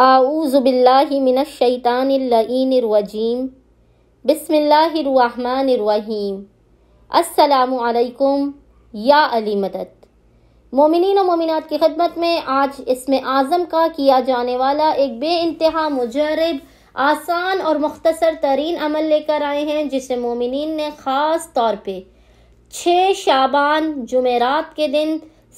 आऊज़बिल्लिमिनशैतानरवजीम बसमीम असलकुम या अली मदद मोमिन और मोमिनत की खदमत में आज इसम आज़म का किया जाने वाला एक बे इंतहा मुजरब आसान और मुख्तसर तरीन अमल लेकर आए हैं जिसे मोमिन ने ख़ास तौर पर छः शाबान जुमेरात के दिन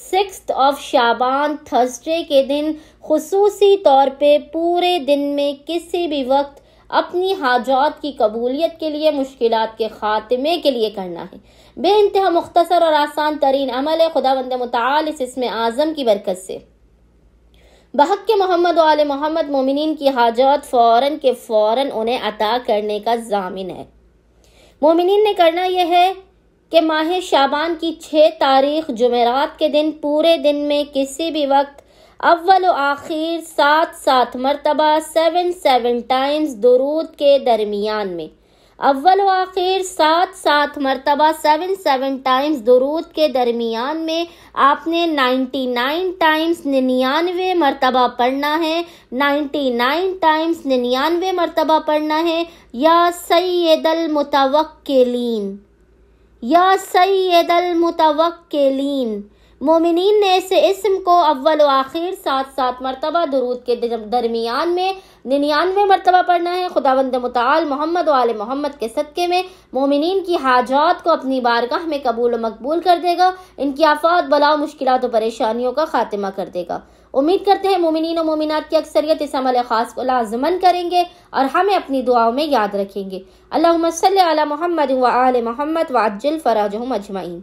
सिक्स ऑफ शाबान थर्सडे के दिन खसूसी तौर पे पूरे दिन में किसी भी वक्त अपनी हाजात की कबूलियत के लिए मुश्किल के ख़ात्मे के लिए करना है बे इंतहा मुख्तसर और आसान तरीन अमल है खुदा बंद मताल इस इसमें आज़म की बरकत से बहक के मोहम्मद वाल मोहम्मद मोमिन की हाजत फ़ौर के फ़ौर उन्हें अता करने का जामिन है मोमिन ने करना यह है कि माह शाबान की छः तारीख जमेरात के दिन पूरे दिन में किसी भी वक्त अव्वल आखिर सात सात मरतबा सेवन सेवन टाइम्स दरूद के दरमियान में अव्वल आखिर सात सात मरतबा सेवन सेवन टाइम्स दरूद के दरमियान में आपने नाइन्टी नाइन टाइम्स निन्यानवे मरतबा पढ़ना है नाइन्टी नाइन टाइम्स निन्यानवे मरतबा पढ़ना है या सैदल मुतवक्लिन या सैदल मुतवक्लीन मोमिन ने इस इसम को अव्वल आखिर सात सात मरतबा दरूद के दरमियान में निन्यानवे मरतबा पढ़ना है बंद मताल मोहम्मद वाल मोहम्मद के सदक़े में मोमिन की हाजात को अपनी बारगाह में कबूल मकबूल कर देगा इनकी आफात बला मुश्किल और परेशानियों का खात्मा कर देगा उम्मीद करते हैं मोमिन और मोमिनत की अक्सरियत इस अमल ख़ास को लाजमन करेंगे और हमें अपनी दुआओं में याद रखेंगे अल्लाह सल मोहम्मद व आल मोहम्मद व अज्जल फ़राजहम अजमाइन